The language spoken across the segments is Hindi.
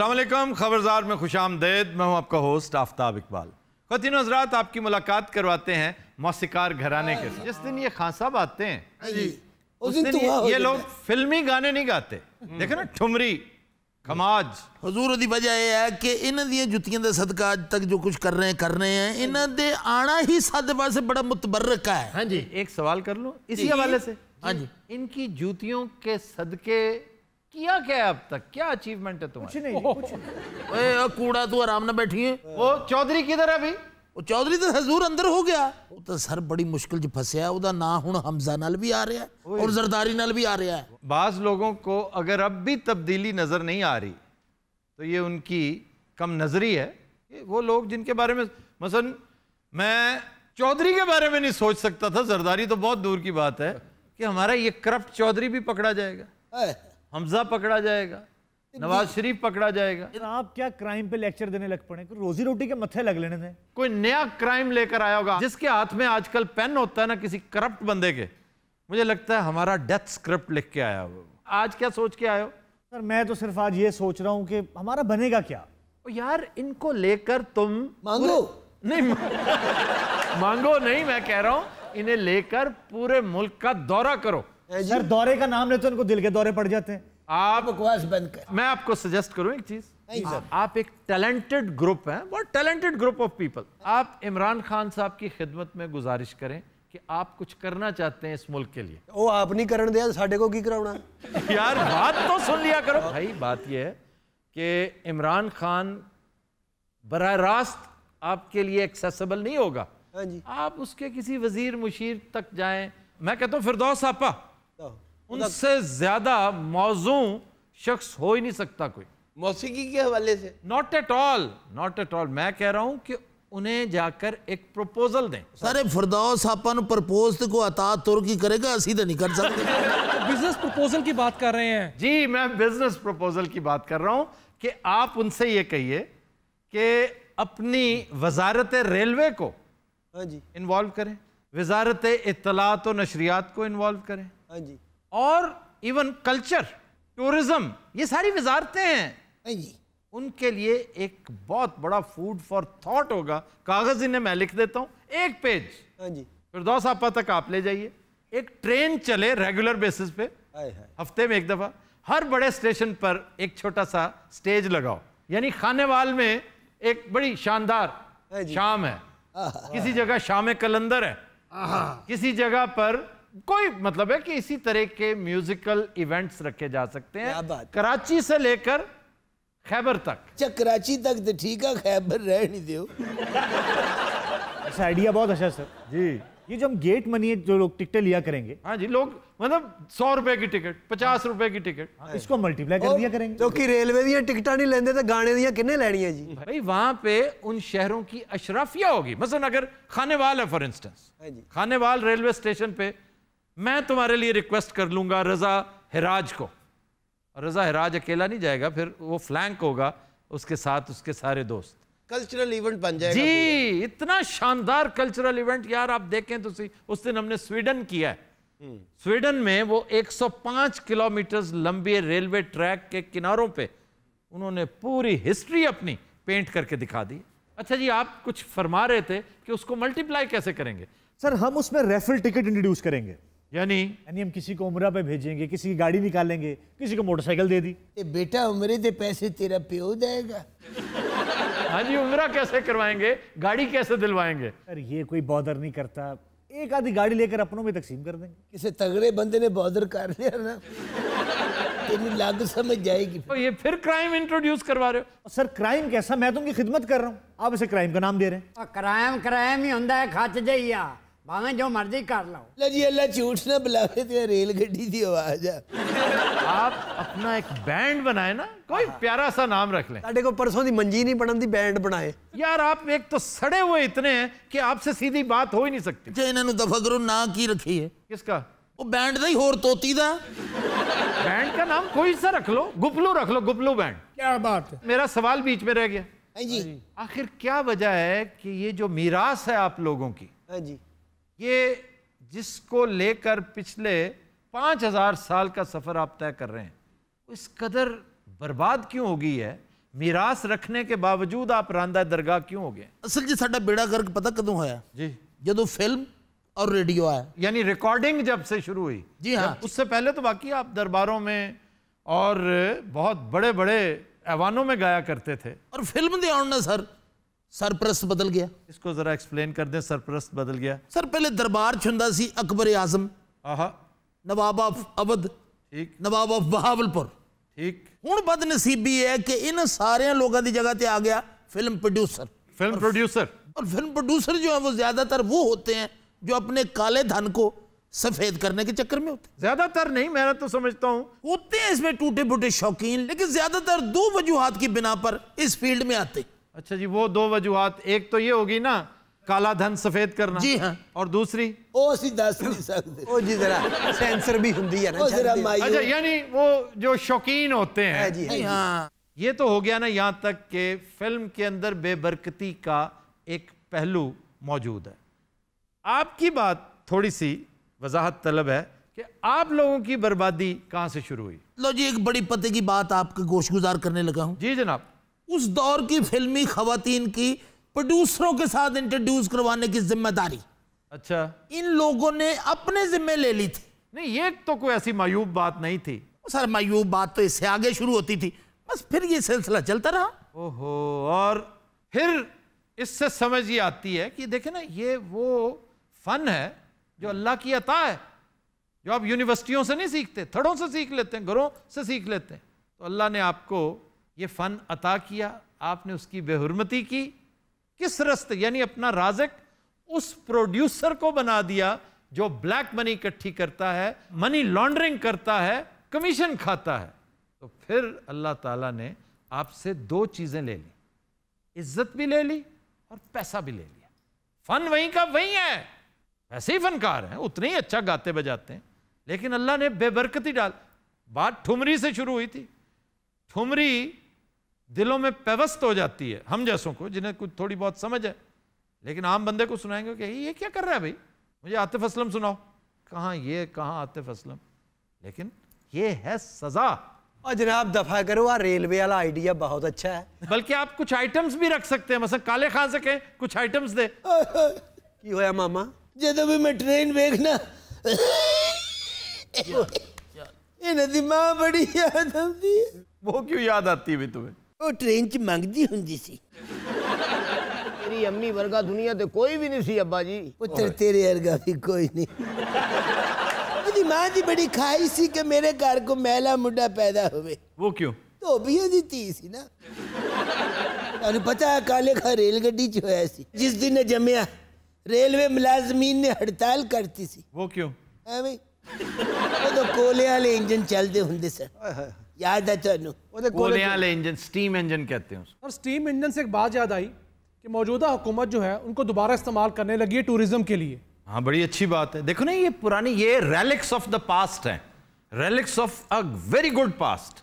असलम खबरदार में खुश आमदेद मैं हूँ आपका होस्ट आफ्ताब इकबाल खतिन हजरात आपकी मुलाकात करवाते हैं मौसीकार घराने के साथ जिस दिन ये खान साहब आते हैं हाँ उस दिन तो ये, ये लोग फिल्मी गाने नहीं गाते देखे ना ठुमरी ਖਮਾਜ ਹਜ਼ੂਰ ਦੀ इनकी जूतियों के सदके किया क्या है अब तक क्या अचीवमेंट है तुम्हारा कुछ नहीं कुछ नहीं ए, कूड़ा तू आराम ना बैठी है वो चौधरी किधर है अभी ਉਹ ਚੌਧਰੀ ਤਾਂ ਹਜ਼ੂਰ ਅੰਦਰ ਹੋ ਗਿਆ ਉਹ ਤਾਂ ਸਰ ਬੜੀ ਮੁਸ਼ਕਲ 'ਚ ਫਸਿਆ ਉਹਦਾ ਨਾਂ हमजा नाल भी आ रहा है और जरदारी नाल भी आ रहा है बाज लोगों को अगर अब भी तब्दीली नजर नहीं आ रही तो ये उनकी कम नजरी है कि वो लोग जिनके बारे में मसलन मैं चौधरी के बारे में नहीं सोच सकता था जरदारी तो बहुत दूर की बात है कि हमारा ये करप्ट चौधरी भी पकड़ा जाएगा हमजा पकड़ा जाएगा नवाज शरीफ पकड़ा जाएगा आप क्या क्राइम पे लेक्चर देने लग पड़े रोजी रोटी के मथे लग लेने दें कोई नया क्राइम लेकर आया होगा जिसके हाथ में आजकल पेन होता है ना किसी करप्ट बंदे के मुझे लगता है हमारा डेथ स्क्रिप्ट लिख के आया हो आज क्या सोच के आयो सर मैं तो सिर्फ आज ये सोच रहा हूँ कि हमारा बनेगा क्या यार इनको लेकर तुम मांगो नहीं मांगो नहीं मैं कह रहा हूँ इन्हें लेकर पूरे मुल्क का दौरा करो सर दौरे का नाम लेते तो उनको दिल के दौरे पड़ जाते हैं आप बकवास बंद कर मैं आपको सजेस्ट करूं एक चीज आप एक टैलेंटेड ग्रुप हैं बहुत टैलेंटेड ग्रुप ऑफ पीपल आप इमरान खान साहब की खिदमत में गुजारिश करें कि आप कुछ करना चाहते हैं इस मुल्क के लिए ओ आप नहीं करण दिया साढ़े को की कराना यार बात तो सुन लिया करो भाई बात यह है कि इमरान खान बर रास्त आपके लिए एक्सेसिबल नहीं होगा हाँ जी आप उसके किसी वजीर मुशीर तक जाएं मैं कहता हूँ फिरदौस आपा उनसे मतलब ज्यादा मौजू शख्स हो ही नहीं सकता कोई मौसीकी के हवाले से not at all not at all मैं कह रहा हूं कि उन्हें जाकर एक प्रपोजल दें सारे फरदौस अपन प्रपोज को अता तुर्की करेगा असी तो नहीं कर सकते बिजनेस प्रपोजल की बात कर रहे हैं जी मैं बिजनेस प्रपोजल की बात कर रहा हूं कि आप उनसे ये कहिए कि अपनी वजारत रेलवे को हाँ जी इन्वॉल्व करें वजारत इतलात तो नशरियात को इन्वॉल्व करें हाँ जी और इवन कल्चर टूरिज्म ये सारी वजारते हैं उनके लिए एक बहुत बड़ा फूड फॉर थॉट होगा कागज इन्हें मैं लिख देता हूँ एक पेज हाँ जी फिर दो सापा तक आप ले जाइए एक ट्रेन चले रेगुलर बेसिस पे हफ्ते में एक दफ़ा हर बड़े स्टेशन पर एक छोटा सा स्टेज लगाओ यानी खाने वाल में एक बड़ी शानदार हाँ शाम है किसी जगह शाम कलंदर है किसी जगह पर कोई मतलब है कि इसी तरह के म्यूजिकल इवेंट्स रखे जा सकते हैं कराची से लेकर खैबर तक अच्छा कराची तक तो ठीक है खैबर रह नहीं दो आइडिया अच्छा, बहुत अच्छा सर जी ये जो हम गेट मनी है जो लोग टिकटें लिया करेंगे हाँ जी लोग मतलब सौ रुपए की टिकट पचास रुपए की टिकट हाँ, इसको मल्टीप्लाई कर दिया करेंगे क्योंकि तो रेलवे दिया टिकटा नहीं लेंदे तो गाने दिया किन्ने लेनी है जी भाई वहां पे उन शहरों की अशराफिया होगी मसलन अगर खानेवाल है फॉर इंस्टेंस हाँ खानेवाल रेलवे स्टेशन पे मैं तुम्हारे लिए रिक्वेस्ट कर लूंगा रज़ा हिराज को रज़ा हिराज अकेला नहीं जाएगा फिर वो फ्लैंक होगा उसके साथ उसके सारे दोस्त कल्चरल इवेंट बन जाएगा जी इतना शानदार कल्चरल इवेंट यार आप देखें तो उस दिन हमने स्वीडन किया है हम्म। स्वीडन में वो 105 किलोमीटर लंबे रेलवे ट्रैक के किनारों पे उन्होंने पूरी हिस्ट्री अपनी पेंट करके दिखा दी अच्छा जी आप कुछ फरमा रहे थे कि उसको मल्टीप्लाई कैसे करेंगे सर हम उसमें रेफरल टिकट इंट्रोड्यूस करेंगे यानी यानी हम किसी को उमरा पे भेजेंगे किसी की गाड़ी निकालेंगे किसी को मोटरसाइकिल दे दी ए बेटा उमरे दे पैसे तेरा प्यो देगा हाँ जी उमरा कैसे करवाएंगे गाड़ी कैसे दिलवाएंगे अरे ये कोई बॉदर नहीं करता एक आधी गाड़ी लेकर अपनों में तकसीम कर देंगे किसे तगड़े बंदे ने बॉदर कर लिया ना तेरी लाग समझ जाएगी तो ये फिर क्राइम इंट्रोड्यूस करवा रहे हो सर क्राइम कैसा मैं तुमकी तो खिदमत कर रहा हूँ आप इसे क्राइम का नाम दे रहे हैं क्राइम तो क्राइम ही है खच जाइया ਭਾਵੇਂ ਜੋ ਮਰਜ਼ੀ ਕਰ ਲਓ ਲੈ ਜੀ ਅੱਲਾ ਝੂਠ ਨਾ ਬੁਲਾਵੇ ਤੇ ਰੇਲ ਗੱਡੀ ਦੀ ਆਵਾਜ਼ ਆ ਆਪ ਆਪਣਾ ਇੱਕ ਬੈਂਡ ਬਣਾਏ ਨਾ कोई प्यारा सा नाम रख लें साढ़े को परसों की मंजी नहीं बनती बैंड बनाए यार आप एक तो सड़े हुए इतने हैं कि आपसे सीधी बात हो ही नहीं सकती जो इन्होंने दफा करो ना की रखी है किसका वो बैंड नहीं होर तोती दा बैंड का नाम कोई सा रख लो गुपलू रख लो गुपलू बैंड क्या बात है मेरा सवाल बीच में रह गया हाँ जी आखिर क्या वजह है कि ये जो मीरास है आप लोगों की हाँ जी ये जिसको लेकर पिछले पाँच हज़ार साल का सफ़र आप तय कर रहे हैं इस कदर बर्बाद क्यों हो गई है मीरास रखने के बावजूद आप रांदा दरगाह क्यों हो गए असल जी सा बेड़ा गर्ग पता कदों ਹੋਇਆ जी तो फिल्म और रेडियो आया यानी रिकॉर्डिंग जब से शुरू हुई जी हाँ। उससे पहले तो बाकी आप दरबारों में और बहुत बड़े बड़े ऐवानों में गाया करते थे और फिल्म दे सर सरप्रस्त बदल गया इसको जरा एक्सप्लेन कर दें सरप्रस्त बदल गया सर पहले दरबार छुंदा सी अकबर आजम नवाब ऑफ अवध ठीक नवाब ऑफ बहावलपुर ठीक हूँ बदनसीबी है कि इन सारे लोगों की जगह पर आ गया फिल्म प्रोड्यूसर फिल्म प्रोड्यूसर और फिल्म प्रोड्यूसर जो है वो ज्यादातर वो होते हैं जो अपने काले धन को सफेद करने के चक्कर में होते ज्यादातर नहीं मैं तो समझता हूँ होते हैं इसमें टूटे फूटे शौकीन लेकिन ज्यादातर दो वजूहत की बिना पर इस फील्ड में आते अच्छा जी वो दो वजूहत एक तो ये होगी ना काला धन सफेद करना जी हाँ और दूसरी ओ सी दस नहीं सकते ओ जी जरा सेंसर भी हुंदी है ना जरा अच्छा यानी वो जो शौकीन होते हैं हाँ जी हाँ, जी हाँ। ये तो हो गया ना यहाँ तक के फिल्म के अंदर बेबरकती का एक पहलू मौजूद है आपकी बात थोड़ी सी वजाहत तलब है कि आप लोगों की बर्बादी कहाँ से शुरू हुई लो जी एक बड़ी पते की बात आपके गोश गुजार करने लगा हूँ जी जनाब उस दौर की फिल्मी खातन की प्रोड्यूसरों के साथ इंट्रोड्यूस करवाने की जिम्मेदारी अच्छा इन लोगों ने अपने जिम्मे ले ली थी नहीं ये तो कोई ऐसी मायूब बात नहीं थी सर मायूब बात तो इससे आगे शुरू होती थी बस फिर ये सिलसिला चलता रहा ओहो और फिर इससे समझ ये आती है कि देखे ना ये वो फन है जो अल्लाह की अता है जो आप यूनिवर्सिटियों से नहीं सीखते थड़ों से सीख लेते हैं घरों से सीख लेते हैं तो अल्लाह ने आपको ये फ़न अता किया आपने उसकी बेहरमती की किस रस्त यानी अपना राजक उस प्रोड्यूसर को बना दिया जो ब्लैक मनी इकट्ठी करता है मनी लॉन्ड्रिंग करता है कमीशन खाता है तो फिर अल्लाह ताला ने आपसे दो चीज़ें ले ली इज्जत भी ले ली और पैसा भी ले लिया फ़न वहीं का वहीं है ऐसे ही फनकार हैं उतने ही अच्छा गाते बजाते हैं लेकिन अल्लाह ने बेबरकती डाल बात ठुमरी से शुरू हुई थी ठुमरी दिलों में पेवस्त हो जाती है हम जैसों को जिन्हें कुछ थोड़ी बहुत समझ है लेकिन आम बंदे को सुनाएंगे कि ये क्या कर रहा है भाई मुझे आतिफ असलम सुनाओ कहाँ ये कहाँ आतिफ असलम लेकिन ये है सजा और जनाब दफा करो आ रेलवे वाला आइडिया बहुत अच्छा है बल्कि आप कुछ आइटम्स भी रख सकते हैं मतलब काले खा सके कुछ आइटम्स दे की होया मामा जो भी मैं ट्रेन देखना इन्हें दिमाग बड़ी याद आती है वो क्यों याद आती है तुम्हें वो ट्रेन च मंगती होंगी सी तेरी अम्मी वर्गा दुनिया तो कोई भी नहीं सी अबा जी पुत्र तेरे वर्गा भी कोई नहीं रेल गड्डी मुलाजमीन ने हड़ताल करती कोलिया इंजन चलते होंगे सर याद है तेन कोयले वाले इंजन स्टीम इंजन कहते हैं और स्टीम इंजन से एक बात याद आई कि मौजूदा हुकूमत जो है उनको दोबारा इस्तेमाल करने लगी है टूरिज्म के लिए हाँ बड़ी अच्छी बात है देखो ना ये पुरानी ये रेलिक्स ऑफ द पास्ट है relics of a very good past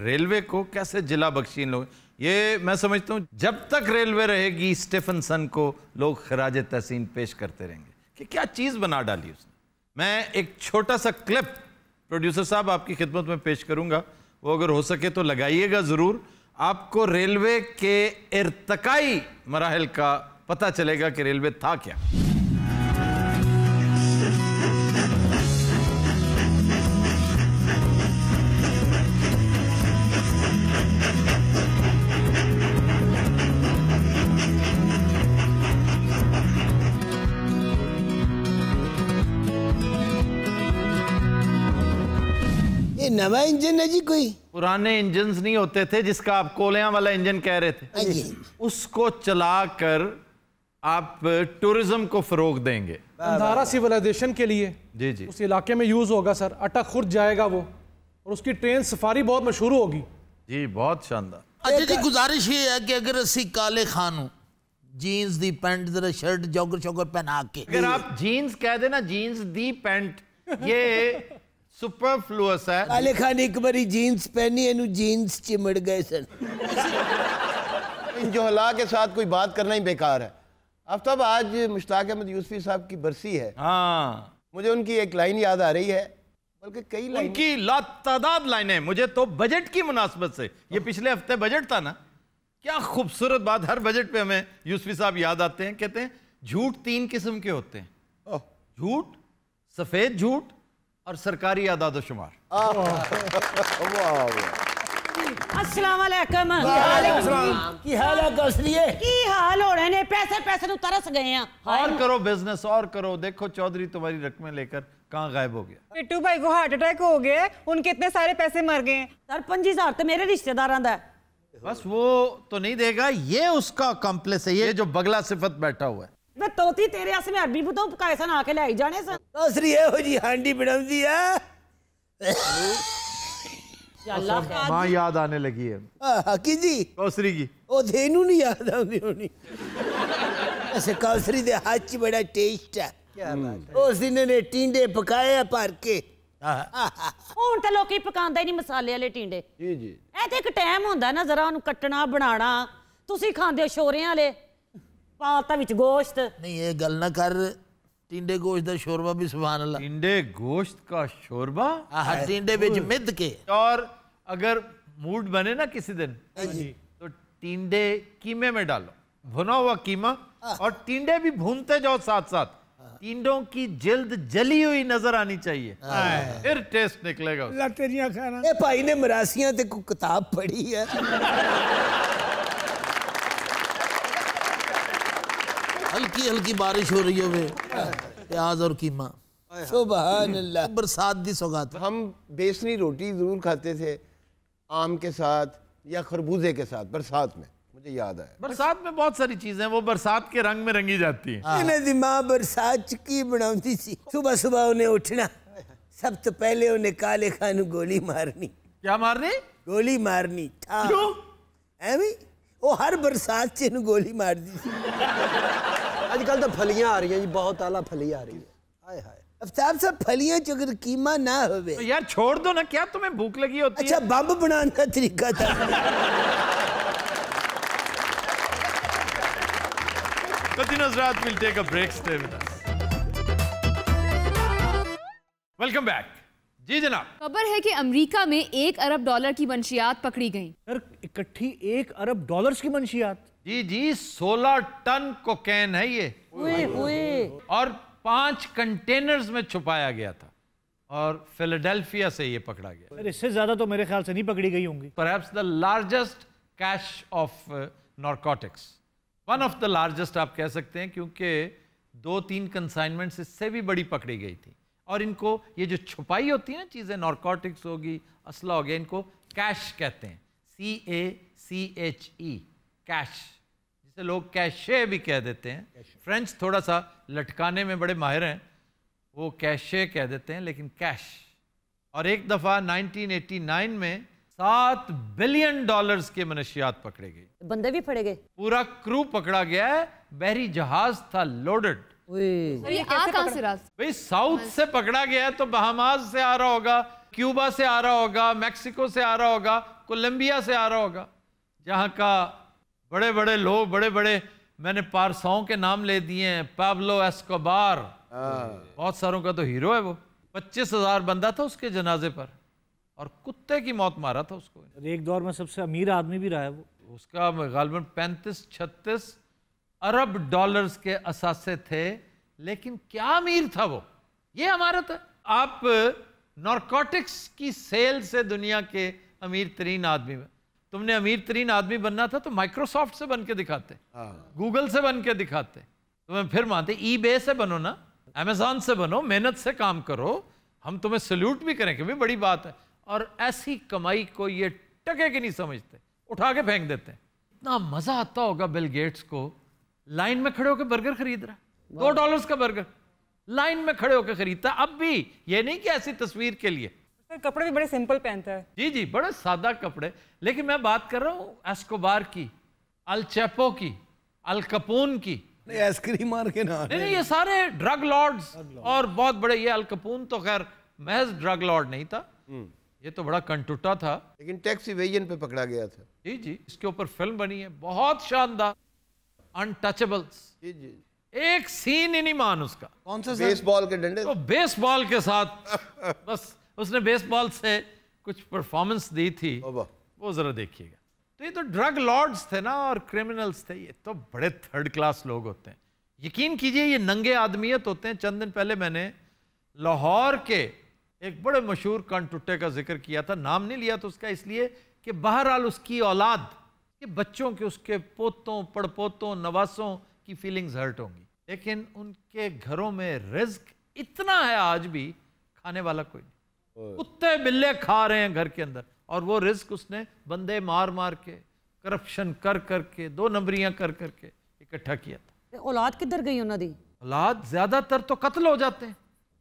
railway को कैसे जिला बख्शी इन लोग ये मैं समझता हूँ जब तक रेलवे रहेगी स्टेफनसन को लोग खराज तहसीन पेश करते रहेंगे कि क्या चीज़ बना डाली उसने मैं एक छोटा सा क्लिप प्रोड्यूसर साहब आपकी खिदमत में पेश करूंगा वो अगर हो सके तो लगाइएगा ज़रूर आपको रेलवे के इरतकाई मराहल का पता चलेगा कि रेलवे था क्या नवा इंजन है जी कोई पुराने इंजन नहीं होते थे जिसका आप कोलिया वाला इंजन कह रहे थे हाँ उसको चलाकर आप टूरिज्म को फरोग देंगे अंधारा सिविलाइजेशन के लिए जी जी उस इलाके में यूज होगा सर अटक खुद जाएगा वो और उसकी ट्रेन सफारी बहुत मशहूर होगी जी बहुत शानदार अच्छा जी गुजारिश ये है कि अगर असी काले खान जीन्स दी पेंट जरा शर्ट जॉगर शॉगर पहना के अगर आप जीन्स कह देना जीन्स दी पेंट ये ਸੁਪਰਫਲੂਅਸ ਹੈ ਕਾਲੇ ਖਾਨ ਇੱਕ ਵਾਰੀ ਜੀਨਸ ਪਹਿਨੀ ਇਹਨੂੰ ਜੀਨਸ ਚਿਮੜ ਗਏ ਸਨ इन जोहला के साथ कोई बात करना ही बेकार है आफ्ताब आज मुश्ताक अहमद यूसफी साहब की बरसी है हाँ मुझे उनकी एक लाइन याद आ रही है बल्कि कई लाइन उनकी लातादाद लाइनें मुझे तो बजट की मुनासबत से ये पिछले हफ्ते बजट था ना क्या खूबसूरत बात हर बजट पे हमें यूसफी साहब याद आते हैं कहते हैं झूठ तीन किस्म के होते हैं झूठ सफ़ेद झूठ और सरकारी आदाद शुमार तो और करो बिजनेस और करो देखो चौधरी तुम्हारी रकमें लेकर कहाँ गायब हो गया उनके सारे पैसे मर गए तो मेरे रिश्तेदार बस वो तो नहीं देगा ये उसका कॉम्पलेक्स है ये जो बगला सिफत बैठा हुआ है ਵੇ ਤੋਤੀ ਤੇਰੇ ਆਸ ਮੈਂ ਅਰਬੀ ਬਤੋਂ ਪਕਾਏ ਸਨ ਆ ਕੇ ਲੈ ਜਾਣੇ ਸਨ ਦੂਸਰੀ ਇਹੋ ਜੀ ਹਾਂਡੀ ਬਣਾਉਂਦੀ ਆ ਯਾਲਾ ਮਾਂ ਯਾਦ ਆਨੇ ਲੱਗੀ ਹੈ ਆਹ ਕੀ ਜੀ ਕੌਸਰੀ ਕੀ ਉਹ ਦੇਨੂੰ ਨਹੀਂ ਯਾਦ ਆਉਂਦੀ ਹੋਣੀ ਅਸੇ ਕੌਸਰੀ ਦੇ ਹੱਥ 'ਚ ਬੜਾ ਟੇਸਟ ਆ ਉਸ ਦਿਨ ਨੇ ਟਿੰਡੇ ਪਕਾਏ ਭਰ ਕੇ ਹੁਣ ਤਾਂ ਲੋਕੀ ਪਕਾਉਂਦੇ ਨਹੀਂ ਮਸਾਲੇ ਵਾਲੇ ਟਿੰਡੇ ਜੀ ਜੀ ਇਹ ਤੇ ਇੱਕ ਟਾਈਮ ਹੁੰਦਾ ਨਾ ਜ਼ਰਾ ਉਹਨੂੰ ਕੱਟਣਾ ਬਣਾਉਣਾ ਤੁਸੀਂ ਖਾਂਦੇ ਹੋ ਸ਼ੋਰਿਆਂ ਵਾਲੇ ਪਾਤਾ ਵਿੱਚ ਗੋਸ਼ਤ ਨਹੀਂ ਇਹ ਗੱਲ ਨਾ ਕਰ ਟਿੰਡੇ ਗੋਸ਼ਤ ਦਾ ਸ਼ੋਰਬਾ ਵੀ ਸੁਭਾਨ ਅੱਲਾ ਟਿੰਡੇ ਗੋਸ਼ਤ ਦਾ ਸ਼ੋਰਬਾ ਆਹ ਟਿੰਡੇ ਵਿੱਚ ਮਿੱਧ ਕੇ और अगर मूड बने ना किसी दिन जी तो टिंडे कीमे में डालो भुना हुआ कीमा और टिंडे भी भूनते जाओ साथ साथ टिंडों की जल्द जली हुई नजर आनी चाहिए फिर टेस्ट निकलेगा खाना ए भाई ने मरासियां ते किताब पढ़ी है हल्की हल्की बारिश हो रही है प्याज और कीमा सुबह बरसात दी सौगात हम बेसनी रोटी ज़रूर खाते थे आम के साथ या खरबूजे के साथ बरसात में मुझे याद आया बरसात में बहुत सारी चीजें वो बरसात के रंग में रंगी जाती हैं हाँ। इन्हें दिमाग बरसात की बनाती थी सुबह सुबह उन्हें उठना सब तो पहले उन्हें काले खान गोली मारनी क्या मारने गोली मारनी था क्यों वो हर बरसात से गोली मार दी थी अजकल तो फलियां आ रही हैं जी बहुत आला फली आ रही है हाय हाय अफ्ताब साहब फलियां चगर कीमा ना होवे तो यार छोड़ दो ना क्या तुम्हें भूख लगी होती अच्छा बम बनाने का तरीका था रात we'll take a break stay with us welcome back जी जनाब खबर है कि अमेरिका में एक अरब डॉलर की मंशियात पकड़ी गई सर इकट्ठी एक अरब डॉलर्स की मंशियात जी जी सोलह टन कोकैन है ये हुई हुई और पांच कंटेनर्स में छुपाया गया था और फिलाडेल्फिया से ये पकड़ा गया इससे ज्यादा तो मेरे ख्याल से नहीं पकड़ी गई होंगी पर largest cache of narcotics one of the largest आप कह सकते हैं क्योंकि दो तीन कंसाइनमेंट इससे भी बड़ी पकड़ी गई थी और इनको ये जो छुपाई होती है ना चीज़ें नॉर्कोटिक्स होगी असला हो गया इनको कैश कहते हैं सी ए सी एच ई कैश जिसे लोग कैशे भी कह देते हैं फ्रेंच थोड़ा सा लटकाने में बड़े माहिर हैं वो कैशे कह देते हैं लेकिन कैश और एक दफ़ा 1989 में सात बिलियन डॉलर्स के मनुष्यात पकड़े गए बंदे भी पकड़े गए पूरा क्रू पकड़ा गया है बहरी जहाज था लोडेड भाई साउथ से पकड़ा गया तो बहामाज से आ रहा होगा क्यूबा से आ रहा होगा मैक्सिको से आ रहा होगा कोलंबिया से आ रहा होगा जहाँ का बड़े बड़े लोग बड़े बड़े मैंने पारसाओं के नाम ले दिए हैं पाब्लो एस्कोबार बहुत सारों का तो हीरो है वो पच्चीस हजार बंदा था उसके जनाजे पर और कुत्ते की मौत मारा था उसको एक दौर में सबसे अमीर आदमी भी रहा है वो उसका गालबन पैंतीस छत्तीस अरब डॉलर्स के असासे थे लेकिन क्या अमीर था वो ये हमारा था आप नॉर्कोटिक्स की सेल से दुनिया के अमीर तरीन आदमी में तुमने अमीर तरीन आदमी बनना था तो माइक्रोसॉफ्ट से बन के दिखाते गूगल हाँ। से बन के दिखाते तुम्हें तो फिर मानते ई बे से बनो ना अमेजोन से बनो मेहनत से काम करो हम तुम्हें सल्यूट भी करें कि भी बड़ी बात है और ऐसी कमाई को ये टके के नहीं समझते उठा के फेंक देते हैं इतना मजा आता होगा बिल गेट्स को लाइन में खड़े होकर बर्गर खरीद रहा है दो डॉलर्स का बर्गर लाइन में खड़े होकर खरीदता अब भी ये नहीं कि ऐसी तस्वीर के लिए कपड़े भी बड़े सिंपल पहनता है जी जी बड़े सादा कपड़े लेकिन मैं बात कर रहा हूँ एस्कोबार की अलचेपो की अलकपून की आइसक्रीम मार के ना नहीं, ये सारे ड्रग लॉर्ड्स और बहुत बड़े ये अलकपून तो खैर महज ड्रग लॉर्ड नहीं था हम्म। ये तो बड़ा कंटुटा था लेकिन टैक्स इवेजन पे पकड़ा गया था जी जी इसके ऊपर फिल्म बनी है बहुत शानदार अनटचेबल्स जी जी एक सीन ही नहीं मान उसका कौन सा बेसबॉल के डंडे तो बेसबॉल के साथ बस उसने बेसबॉल से कुछ परफॉर्मेंस दी थी वो ज़रा देखिएगा तो ये तो ड्रग लॉर्ड्स थे ना और क्रिमिनल्स थे ये तो बड़े थर्ड क्लास लोग होते हैं यकीन कीजिए ये नंगे आदमियत होते हैं चंद दिन पहले मैंने लाहौर के एक बड़े मशहूर कंटुट्टे का जिक्र किया था नाम नहीं लिया तो उसका इसलिए कि बहरहाल उसकी औलाद के बच्चों के उसके पोतों पड़पोतों नवासों की फीलिंग्स हर्ट होंगी लेकिन उनके घरों में रिस्क इतना है आज भी खाने वाला कोई नहीं कुत्ते बिल्ले खा रहे हैं घर के अंदर और वो रिस्क उसने बंदे मार मार के करप्शन कर करके दो नंबरियां कर करके इकट्ठा किया था औलाद किधर गई उन्होंने औलाद ज्यादातर तो कत्ल हो जाते हैं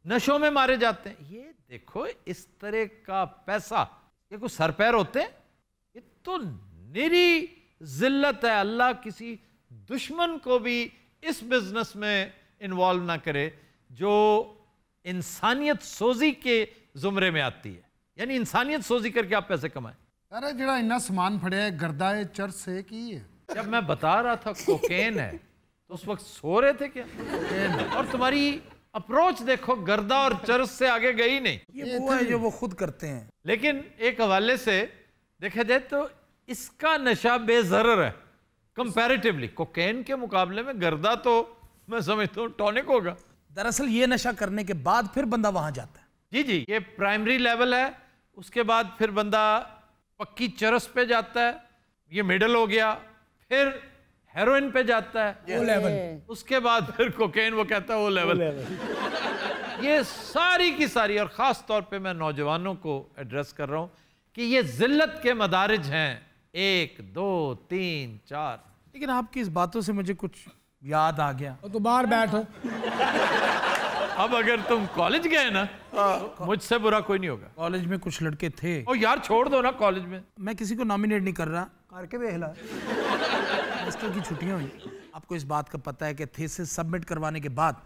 नशों में मारे जाते हैं ये देखो इस तरह का पैसा ये कुछ सर पैर होते हैं ये तो निरी जिल्लत है अल्लाह किसी दुश्मन को भी इस बिजनेस में इन्वॉल्व ना करे जो इंसानियत सोजी के जुमरे में आती है यानी इंसानियत सोजी करके आप पैसे कमाए अरे ਜਿਹੜਾ ਇੰਨਾ ਸਮਾਨ ਫੜਿਆ ਗਰਦਾ ਹੈ ਚਰਸ ਹੈ ਕੀ ਹੈ जब मैं बता रहा था कोकेन है तो उस वक्त सो रहे थे क्या और तुम्हारी अप्रोच देखो गर्दा और चर्च से आगे गई नहीं ये वो है जो वो खुद करते हैं लेकिन एक हवाले से देखा जाए तो इसका नशा बेजर है कंपैरेटिवली कोकेन के मुकाबले में गर्दा तो मैं समझता हूँ टॉनिक होगा दरअसल ये नशा करने के बाद फिर बंदा वहां जाता है जी जी ये प्राइमरी लेवल है उसके बाद फिर बंदा पक्की चरस पे जाता है ये मिडल हो गया फिर हेरोइन पे जाता है वो लेवल उसके बाद फिर कोकेन वो कहता है वो लेवल, ओ लेवल। ये सारी की सारी और ख़ास तौर पे मैं नौजवानों को एड्रेस कर रहा हूं कि ये जिल्लत के मदारिज हैं एक दो तीन चार लेकिन आपकी इस बातों से मुझे कुछ याद आ गया तो बाहर बैठो अब अगर तुम कॉलेज गए ना हाँ। मुझसे बुरा कोई नहीं होगा कॉलेज में कुछ लड़के थे ओ यार छोड़ दो ना कॉलेज में मैं किसी को नॉमिनेट नहीं कर रहा करके बेहला की छुट्टियां हुई आपको इस बात का पता है कि थीसिस सबमिट करवाने के बाद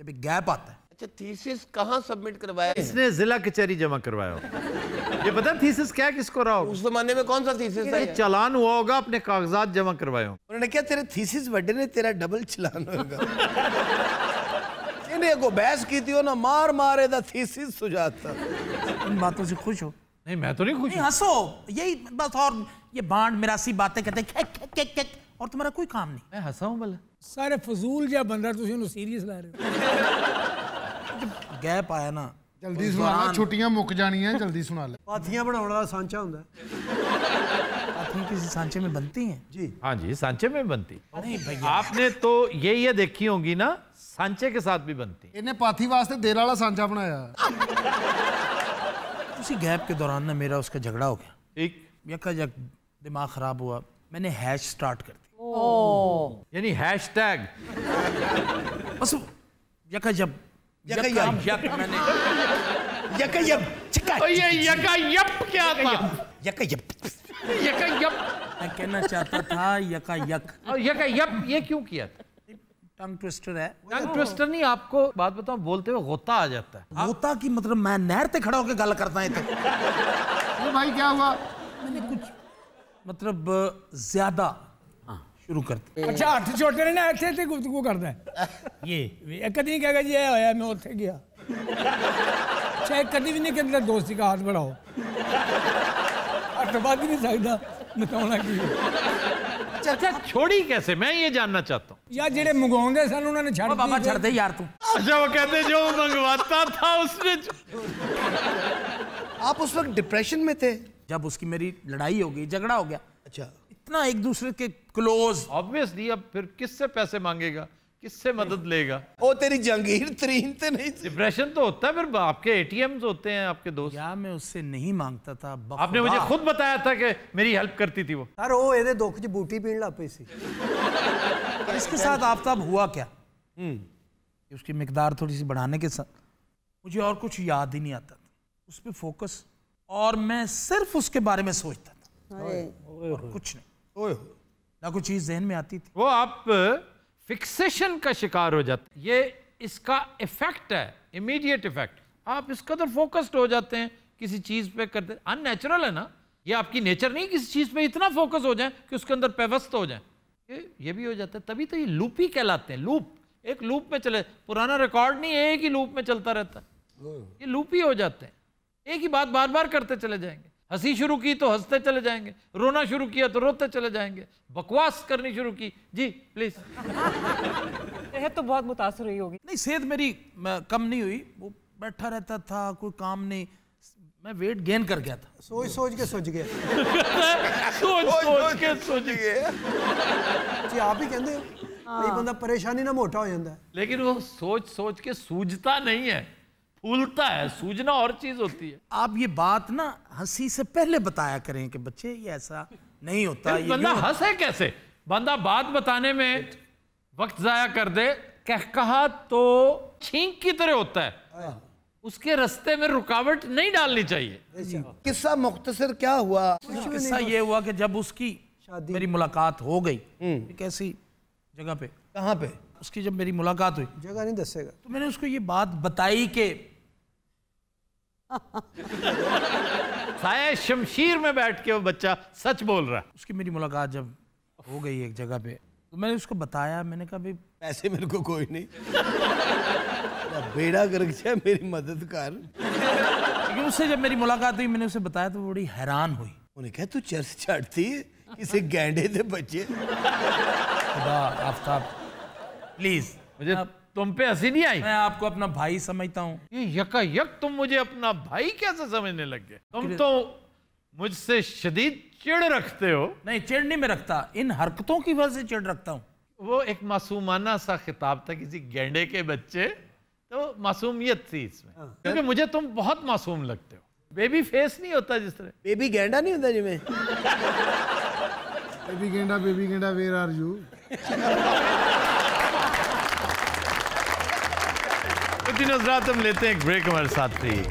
जब एक गैप आता है अच्छा थीसिस कहाँ सबमिट करवाया इसने जिला कचहरी जमा करवाया ये पता थीसिस क्या किसको रहा उस जमाने में कौन सा थीसिस था चलान हुआ होगा अपने कागजात जमा करवाया उन्होंने क्या तेरे थीसिस बड्डे ने तेरा डबल चलान होगा इन्हें को बहस की थी ना मार मारे था थीसिस सुझाता उन बातों से खुश हो नहीं मैं तो नहीं खुश हंसो यही बस और ये बांड मिरासी बातें करते और तुम्हारा कोई काम नहीं मैं हंसा हूं भला सारे फजूल जा बंदा तुम सीरियस ला रहे हो ਗੈਪ ਆਇਆ ਨਾ ਜਲਦੀ ਸੁਣਾ ਲੈ ਛੁੱਟੀਆਂ ਮੁੱਕ ਜਾਣੀਆਂ ਜਲਦੀ ਸੁਣਾ ਲੈ ਪਾਥੀਆਂ ਬਣਾਉਣ ਵਾਲਾ किसी सांचे में बनती हैं जी हाँ जी सांचे में बनती नहीं भैया आपने तो ये ये देखी होंगी ना सांचे के साथ भी बनती इन्हें पाथी वास्ते देर वाला सांचा बनाया उसी गैप के दौरान ना मेरा उसका झगड़ा हो गया एक दिमाग खराब हुआ मैंने हैश स्टार्ट कर दी यानी हैश टैग बस जब यकयम यक था मैं कहना चाहता था यकयक और यकयप ये क्यों किया टंग ट्विस्टर है टंग ट्विस्टर नहीं आपको बात बताऊं बोलते हुए गोता आ जाता है गोता की मतलब मैं नहर से खड़ा होकर गल करता है तो भाई क्या हुआ मैंने कुछ मतलब ज्यादा ਸ਼ੁਰੂ ਕਰਤੀ ਅੱਛਾ ਹੱਥ ਛੋਟੇ ਨੇ ਨਾ ਇੱਥੇ ਤੇ ਗੁਫ਼ਤਗੂ ਕਰਦਾ ਇਹ ਇੱਕ ਦਿਨ जी ये होया मैं ਮੈਂ गया ਗਿਆ ਚਾਹੇ ਕਦੀ ਵੀ ਨਹੀਂ ਕਹਿੰਦਾ ਦੋਸਤੀ ਦਾ ਹੱਥ ਬੜਾਓ अटबाद ही नहीं सकता बताना की अच्छा, अच्छा छोड़ी कैसे मैं ये जानना चाहता हूँ यार जेडे मंगवाते सन उन्होंने छड़ बाबा छड़ दे यार तू अच्छा वो कहते जो मंगवाता था उसने आप उस वक्त डिप्रेशन में थे जब उसकी मेरी लड़ाई हो गई झगड़ा हो गया अच्छा इतना एक दूसरे के क्लोज ऑब्वियसली अब फिर किससे पैसे मांगेगा किससे मदद लेगा ओ तेरी जंगीर तरीन तो नहीं डिप्रेशन तो होता है फिर आपके एटीएम्स होते हैं आपके दोस्त क्या मैं उससे नहीं मांगता था आपने मुझे खुद बताया था कि मेरी हेल्प करती थी वो यार ओ ਇਹਦੇ दुख 'ਚ बूटी पीन लग पी सी इसके साथ आफ्ताब हुआ क्या हम्म। उसकी मकदार थोड़ी सी बढ़ाने के साथ मुझे और कुछ याद ही नहीं आता था उस पर फोकस और मैं सिर्फ उसके बारे में सोचता था कुछ नहीं ना कोई चीज़ जहन में आती थी वो आप फिक्सेशन का शिकार हो जाते ये इसका इफेक्ट है इमीडिएट इफेक्ट आप इस कदर फोकस्ड हो जाते हैं किसी चीज़ पे करते अननेचुरल है ना ये आपकी नेचर नहीं किसी चीज़ पे इतना फोकस हो जाए कि उसके अंदर पेवस्त हो जाए ये ये भी हो जाता है तभी तो ये लूप ही कहलाते हैं लूप एक लूप में चले पुराना रिकॉर्ड नहीं एक ही लूप में चलता रहता है ये लूप ही हो जाते हैं एक ही बात बार बार करते चले जाएंगे हंसी शुरू की तो हंसते चले जाएंगे रोना शुरू किया तो रोते चले जाएंगे बकवास करनी शुरू की जी प्लीज सेहत तो बहुत मुतासर हुई होगी नहीं सेहत मेरी कम नहीं हुई वो बैठा रहता था कोई काम नहीं मैं वेट गेन कर गया था सोच सोच के सोच गया सोच सोच के सोच गया जी आप ही कहते हो हाँ। बंदा परेशानी ना मोटा हो जाता है लेकिन वो सोच सोच के सूझता नहीं है फूलता है सूझना और चीज होती है आप ये बात ना हंसी से पहले बताया करें कि बच्चे ये ऐसा नहीं होता ये बंदा हंसे कैसे बंदा बात बताने में वक्त जाया कर दे कह कहा तो छींक की तरह होता है हाँ। उसके रस्ते में रुकावट नहीं डालनी चाहिए किस्सा मुख्तसर क्या हुआ किस्सा ये हुआ कि जब उसकी मेरी मुलाकात हो गई हम्म। कैसी जगह पे कहाँ पे उसकी जब मेरी मुलाकात हुई जगह नहीं दसेगा तो मैंने उसको ये बात बताई कि शमशीर में बैठ के वो बच्चा सच बोल रहा है उसकी मेरी मुलाकात जब हो गई एक जगह पे तो मैंने उसको बताया मैंने कहा भाई पैसे मेरे को कोई नहीं बेड़ा गर्क मेरी मदद कर लेकिन उससे जब मेरी मुलाकात हुई मैंने उसे बताया तो बड़ी हैरान हुई उन्हें कहा तू चर्च चढ़ती है किसी गेंडे थे बच्चे आफ्ताब प्लीज मुझे आप, तुम पे हंसी नहीं आई मैं आपको अपना भाई समझता हूँ यकायक तुम मुझे अपना भाई कैसे समझने लग गए तुम तो मुझसे शदीद चिड़ रखते हो नहीं चिड़ नहीं मैं रखता इन हरकतों की वजह से चिड़ रखता हूँ वो एक मासूमाना सा खिताब था किसी गेंडे के बच्चे तो मासूमियत थी इसमें हाँ। क्योंकि मुझे तुम बहुत मासूम लगते हो बेबी फेस नहीं होता जिस तरह बेबी गेंडा नहीं होता जिम्मे बेबी गेंडा बेबी गेंडा वेर आर यू मोहसिन हजरात हम लेते हैं एक ब्रेक हमारे साथ रहिए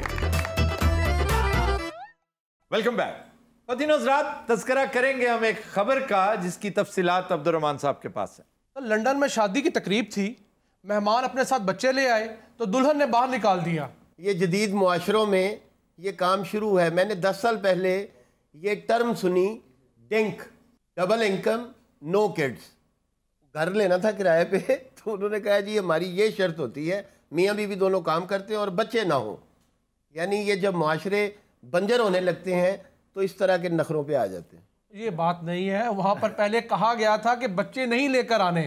वेलकम बैक मोहसिन हजरात तस्करा करेंगे हम एक खबर का जिसकी तफसीत अब्दुलरहमान साहब के पास है तो लंदन में शादी की तकरीब थी मेहमान अपने साथ बच्चे ले आए तो दुल्हन ने बाहर निकाल दिया ये जदीद माशरों में ये काम शुरू है मैंने दस साल पहले ये टर्म सुनी DINK double income no kids घर लेना था किराए पे तो उन्होंने कहा जी हमारी ये शर्त होती है मियाँ बीवी दोनों काम करते हैं और बच्चे ना हों यानी ये जब माशरे बंजर होने लगते हैं तो इस तरह के नखरों पर आ जाते हैं ये बात नहीं है वहाँ पर पहले कहा गया था कि बच्चे नहीं लेकर आने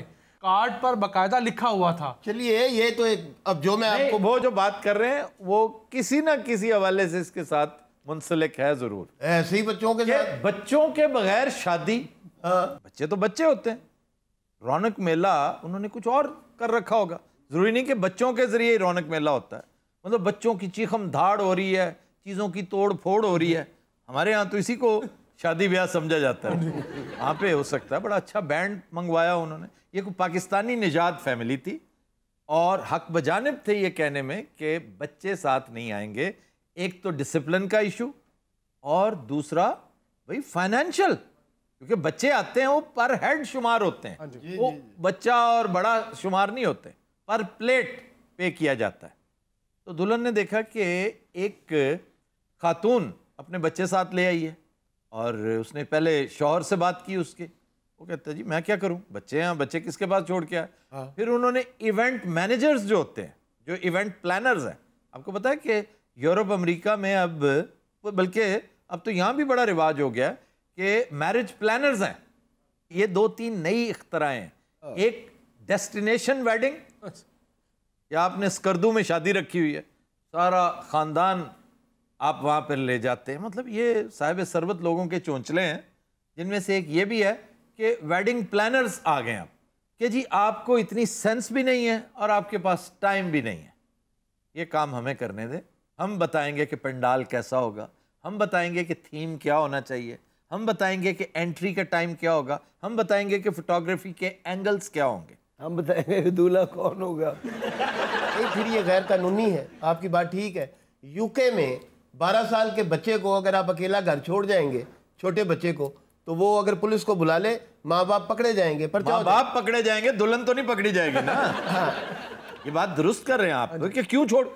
कार्ड पर बकायदा लिखा हुआ था चलिए ये तो एक अब जो मैं आपको वो जो बात कर रहे हैं वो किसी ना किसी हवाले से इसके साथ मुंसलिक है जरूर ऐसे ही बच्चों के साथ बच्चों के बगैर शादी हाँ। बच्चे तो बच्चे होते हैं रौनक मेला उन्होंने कुछ और कर रखा होगा ज़रूरी नहीं कि बच्चों के ज़रिए ही रौनक मेला होता है मतलब बच्चों की चीखम धाड़ हो रही है चीज़ों की तोड़ फोड़ हो रही है हमारे यहाँ तो इसी को शादी ब्याह समझा जाता है वहाँ पे हो सकता है बड़ा अच्छा बैंड मंगवाया उन्होंने ये कोई पाकिस्तानी निजात फैमिली थी और हक बजानब थे ये कहने में कि बच्चे साथ नहीं आएंगे एक तो डिसिप्लिन का इशू और दूसरा भाई फाइनेंशियल क्योंकि बच्चे आते हैं वो पर हेड शुमार होते हैं हाँ वो बच्चा और बड़ा शुमार नहीं होते पर प्लेट पे किया जाता है तो दुल्हन ने देखा कि एक खातून अपने बच्चे साथ ले आई है और उसने पहले शोहर से बात की उसके वो कहता जी मैं क्या करूं बच्चे हैं बच्चे किसके पास छोड़ के आए हाँ। फिर उन्होंने इवेंट मैनेजर्स जो होते हैं जो इवेंट प्लानर्स हैं आपको पता है कि यूरोप अमेरिका में अब बल्कि अब तो यहाँ भी बड़ा रिवाज हो गया कि मैरिज प्लानर्स हैं ये दो तीन नई इख्तराएँ हैं हाँ। एक डेस्टिनेशन वेडिंग या आपने स्कर्दू में शादी रखी हुई है सारा ख़ानदान आप वहाँ पर ले जाते हैं मतलब ये साहिब सरबत लोगों के चौंचले हैं जिनमें से एक ये भी है कि वेडिंग प्लानर्स आ गए आप कि जी आपको इतनी सेंस भी नहीं है और आपके पास टाइम भी नहीं है ये काम हमें करने दें हम बताएंगे कि पंडाल कैसा होगा हम बताएंगे कि थीम क्या होना चाहिए हम बताएंगे कि एंट्री का टाइम क्या होगा हम बताएंगे कि फ़ोटोग्राफी के एंगल्स क्या होंगे हम बताएंगे कि दूल्हा कौन होगा नहीं फिर ये गैर कानूनी है आपकी बात ठीक है यूके में 12 साल के बच्चे को अगर आप अकेला घर छोड़ जाएंगे छोटे बच्चे को तो वो अगर पुलिस को बुला ले माँ बाप पकड़े जाएंगे पर माँ बाप पकड़े जाएंगे दुल्हन तो नहीं पकड़ी जाएगी ना हाँ ये बात दुरुस्त कर रहे हैं आप हाँ कि क्यों छोड़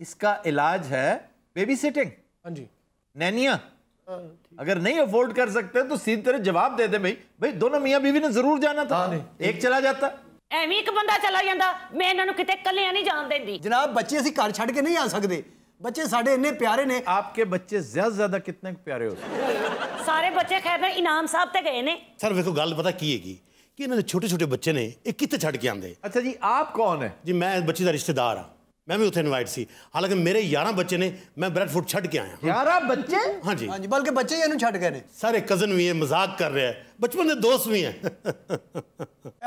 इसका इलाज है बेबी सिटिंग हाँ जी नैनिया हाँ, अगर नहीं अफोर्ड कर सकते तो सीधी तरह जवाब दे दे भाई भाई दोनों मियाँ बीवी ने जरूर जाना था हाँ एक चला जाता ਐਵੇਂ ਇੱਕ ਬੰਦਾ ਚਲਾ ਜਾਂਦਾ ਮੈਂ ਇਹਨਾਂ ਨੂੰ ਕਿਤੇ ਕੱਲਿਆਂ ਨਹੀਂ ਜਾਣ ਦਿੰਦੀ ਜਨਾਬ ਬੱਚੇ ਅਸੀਂ ਘਰ ਛੱਡ ਕੇ ਨਹੀਂ ਆ ਸਕਦੇ ਬੱਚੇ ਸਾਡੇ ਇੰਨੇ ਪਿਆਰੇ ਨੇ ਆਪਕੇ ਬੱਚੇ ਜ਼ਿਆਦਾ ਜ਼ਿਆਦਾ ਕਿੰਨੇ ਪਿਆਰੇ ਹੋ ਸਾਰੇ ਬੱਚੇ ਖੈਰ ਮੈਂ ਇਨਾਮ ਸਾਹਿਬ ਤੇ ਗਏ ਨੇ ਸਰ ਵੇਖੋ ਗੱਲ ਪਤਾ ਕੀ ਹੈਗੀ ਕਿ ਇਹਨਾਂ ਦੇ ਛੋਟੇ ਛੋਟੇ ਬੱਚੇ ਨੇ ਇਹ ਕਿੱਥੇ ਛੱਡ ਕੇ ਆਂਦੇ ਅੱਛਾ ਜੀ ਆਪ ਕੌਣ ਹੈ ਜੀ ਮੈਂ ਬੱਚੇ ਦਾ ਰਿਸ਼ਤੇਦਾਰ ਹਾਂ मैं भी इनवाइट सी हालांकि मेरे यारह बच्चे ने मैं ब्रेड फ्रूट छट के आया यारह बच्चे हाँ जी हाँ जी बल्कि बच्चे ही छट गए सारे कजन भी है मजाक कर रहे हैं बचपन के दोस्त भी है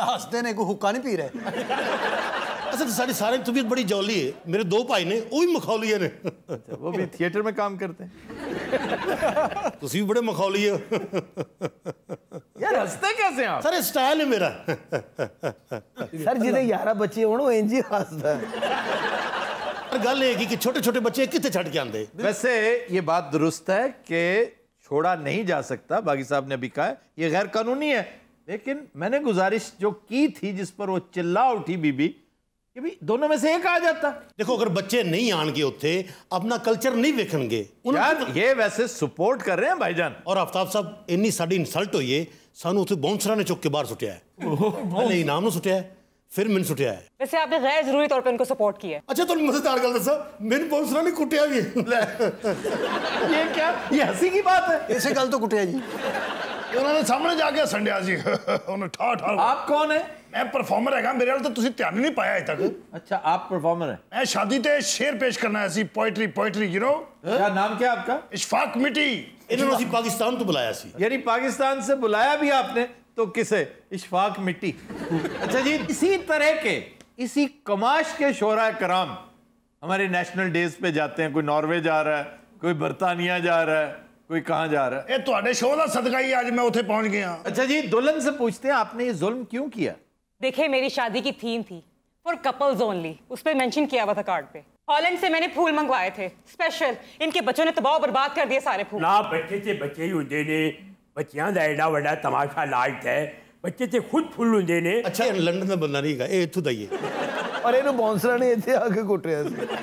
हसते ने कोई हुक्का नहीं पी रहे अच्छा तो सारे सारे तबीयत बड़ी जौली है मेरे दो भाई ने वो भी मखौलिए ने अच्छा, वो भी थिएटर में काम करते हैं तुम भी बड़े मखौलिए यार हंसते कैसे आप सर स्टाइल है मेरा सर जिदे यारा बच्चे हो वो इंजी हंसता है पर गल है कि छोटे छोटे बच्चे कितने छड़ के आंदे वैसे ये बात दुरुस्त है कि छोड़ा नहीं जा सकता बागी साहब ने अभी कहा ये गैर कानूनी है लेकिन मैंने गुजारिश जो की थी जिस पर वो चिल्ला उठी बीबी ਕਿ ਵੀ ਦੋਨੋਂ ਮੇਂ ਸੇ ਇੱਕ ਆ ਜਾਤਾ ਦੇਖੋ ਅਗਰ ਬੱਚੇ ਨਹੀਂ ਆਣਗੇ ਉੱਥੇ ਆਪਣਾ ਕਲਚਰ ਨਹੀਂ ਵੇਖਣਗੇ ਯਾਰ ਇਹ ਵੈਸੇ ਸਪੋਰਟ ਕਰ ਰਹੇ ਆ ਭਾਈਜਾਨ ਔਰ ਆਫਤਾਬ ਸਾਹਿਬ ਇੰਨੀ ਸਾਡੀ ਇਨਸਲਟ ਹੋਈ ਏ ਸਾਨੂੰ ਉੱਥੇ ਬਾਉਂਸਰਾਂ ਨੇ ਚੁੱਕ ਕੇ ਬਾਹਰ ਸੁੱਟਿਆ ਹੈ ਪਹਿਲੇ ਇਨਾਮ ਨੂੰ ਸੁੱਟਿਆ ਹੈ फिर मिन सुटिया है वैसे आपने गैर जरूरी तौर पे उनको सपोर्ट किया अच्छा तो मजेदार गल दसा मिन पहुंचना नहीं कुटिया भी ये क्या ये हंसी की बात है ऐसे गल तो कुटिया जी उन्होंने सामने जाके संडिया जी उन्हें ठा ठा आप कौन है मैं परफॉर्मर है मेरे तो ਤਾਂ ध्यान ही नहीं पाया तक अच्छा आप परफॉर्मर है मैं शादी ਤੇ शेर पेश करना है ਸੀ पोएट्री ਪੋਇਟਰੀ ਯੂ क्या नाम क्या आपका इशफाक मिट्टी इन्होंने ਨੂੰ ਅਸੀਂ ਪਾਕਿਸਤਾਨ ਤੋਂ ਬੁਲਾਇਆ यानी पाकिस्तान से बुलाया भी आपने तो किसे इशफाक मिट्टी अच्छा जी इसी तरह के इसी कमाश के शोरा कराम हमारे नेशनल डेज पे जाते हैं कोई नॉर्वे जा रहा है कोई बरतानिया जा रहा है कोई कहाँ जा रहा है ए, तो ਸ਼ੋਅ ਦਾ ਸਦਕਾ ਹੀ ਅੱਜ ਮੈਂ ਉੱਥੇ ਪਹੁੰਚ ਗਿਆ अच्छा जी दुल्हन से पूछते हैं आपने ये जुल्म क्यों किया देखे मेरी शादी की थीम थी फॉर कपल्स ओनली उस पर मैंशन किया हुआ था कार्ड पे हॉलैंड से मैंने फूल मंगवाए थे स्पेशल इनके बच्चों ने तबाव बर्बाद कर दिए सारे फूल ना बच्चे से बच्चे ही होते ने बच्चियां दा एडा वडा तमाशा लाइट है बच्चे से खुद फूल होते ने अच्छा लंदन में ਬੰਦਾ नहीं ਇਹ ਇੱਥੋਂ ਦਾ ਹੀ और ਪਰ बाउंसर ने ਨੇ आके ਆ ਕੇ